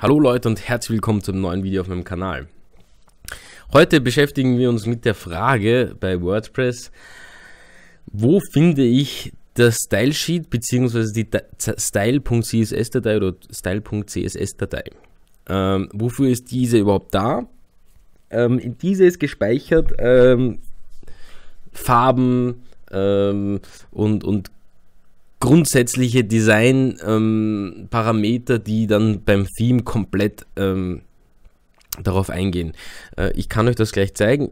Hallo Leute und herzlich willkommen zum neuen Video auf meinem Kanal. Heute beschäftigen wir uns mit der Frage bei WordPress, wo finde ich das Stylesheet bzw. die Style.css-Datei oder Style.css-Datei. Ähm, wofür ist diese überhaupt da? Ähm, diese ist gespeichert ähm, Farben ähm, und, und grundsätzliche Design-Parameter, ähm, die dann beim Theme komplett ähm, darauf eingehen. Äh, ich kann euch das gleich zeigen.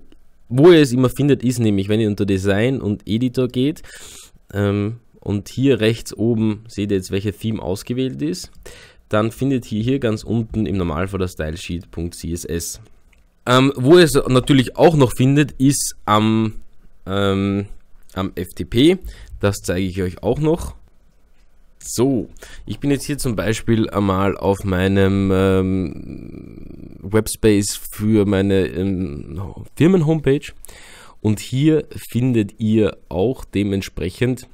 Wo ihr es immer findet, ist nämlich, wenn ihr unter Design und Editor geht ähm, und hier rechts oben seht ihr jetzt, welche Theme ausgewählt ist, dann findet ihr hier ganz unten im Normalfall das Stylesheet.css. Ähm, wo ihr es natürlich auch noch findet, ist am ähm, am FTP. Das zeige ich euch auch noch. So, ich bin jetzt hier zum Beispiel einmal auf meinem ähm, Webspace für meine ähm, Firmen-Homepage und hier findet ihr auch dementsprechend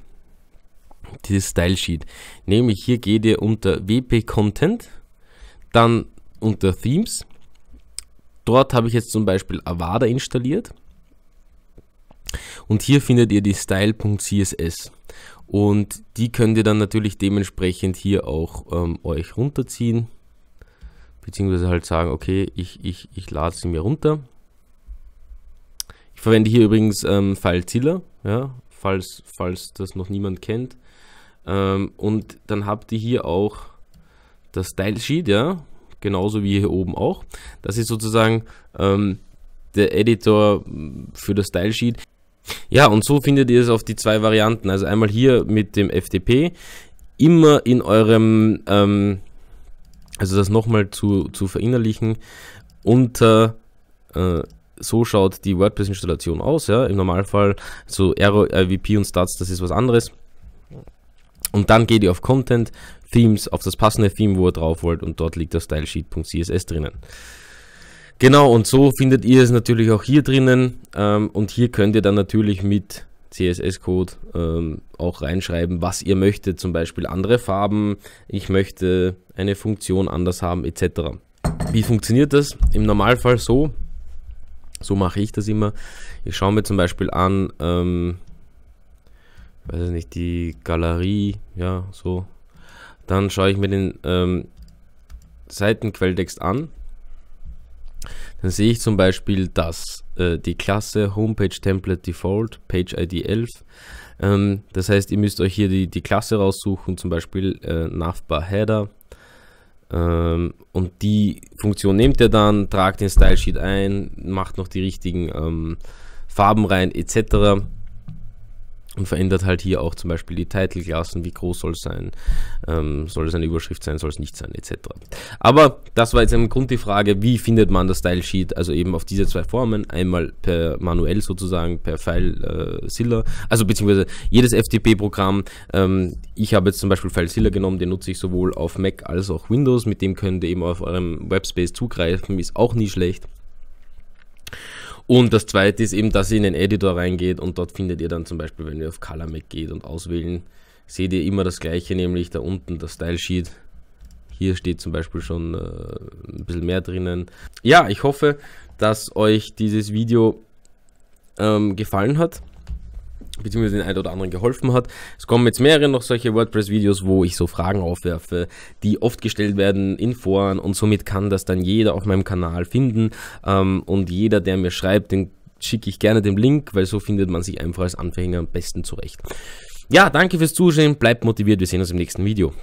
dieses Style Sheet. Nämlich hier geht ihr unter WP Content, dann unter Themes. Dort habe ich jetzt zum Beispiel Avada installiert. Und hier findet ihr die style.css. Und die könnt ihr dann natürlich dementsprechend hier auch ähm, euch runterziehen. Beziehungsweise halt sagen, okay, ich, ich, ich lade sie mir runter. Ich verwende hier übrigens ähm, FileZilla, ja, falls, falls das noch niemand kennt. Ähm, und dann habt ihr hier auch das Style Sheet, ja, genauso wie hier oben auch. Das ist sozusagen ähm, der Editor für das Style Sheet. Ja, und so findet ihr es auf die zwei Varianten. Also einmal hier mit dem FTP, immer in eurem, ähm, also das nochmal zu, zu verinnerlichen, unter äh, so schaut die WordPress-Installation aus, ja, im Normalfall so Aero, IVP äh, und Stats, das ist was anderes. Und dann geht ihr auf Content, Themes, auf das passende Theme, wo ihr drauf wollt und dort liegt das Stylesheet.css drinnen. Genau, und so findet ihr es natürlich auch hier drinnen. Ähm, und hier könnt ihr dann natürlich mit CSS-Code ähm, auch reinschreiben, was ihr möchtet. Zum Beispiel andere Farben, ich möchte eine Funktion anders haben, etc. Wie funktioniert das? Im Normalfall so. So mache ich das immer. Ich schaue mir zum Beispiel an, ähm, weiß ich nicht, die Galerie, ja, so. Dann schaue ich mir den ähm, Seitenquelltext an dann sehe ich zum Beispiel, dass äh, die Klasse Homepage Template Default, Page ID 11, ähm, das heißt, ihr müsst euch hier die, die Klasse raussuchen, zum Beispiel äh, Navbar Header. Ähm, und die Funktion nehmt ihr dann, tragt den Stylesheet ein, macht noch die richtigen ähm, Farben rein, etc und verändert halt hier auch zum Beispiel die Titelklassen, wie groß soll es sein, ähm, soll es eine Überschrift sein, soll es nicht sein, etc. Aber das war jetzt im Grund die Frage, wie findet man das Style Sheet, also eben auf diese zwei Formen, einmal per manuell sozusagen, per FileZilla, äh, also beziehungsweise jedes FTP-Programm, ähm, ich habe jetzt zum Beispiel FileZilla genommen, den nutze ich sowohl auf Mac als auch Windows, mit dem könnt ihr eben auf eurem Webspace zugreifen, ist auch nie schlecht. Und das zweite ist eben, dass ihr in den Editor reingeht und dort findet ihr dann zum Beispiel, wenn ihr auf Color Mac geht und auswählen, seht ihr immer das gleiche, nämlich da unten das Style Sheet. Hier steht zum Beispiel schon äh, ein bisschen mehr drinnen. Ja, ich hoffe, dass euch dieses Video ähm, gefallen hat beziehungsweise den einen oder anderen geholfen hat. Es kommen jetzt mehrere noch solche WordPress-Videos, wo ich so Fragen aufwerfe, die oft gestellt werden in Foren und somit kann das dann jeder auf meinem Kanal finden ähm, und jeder, der mir schreibt, den schicke ich gerne den Link, weil so findet man sich einfach als Anfänger am besten zurecht. Ja, danke fürs Zuschauen, bleibt motiviert, wir sehen uns im nächsten Video.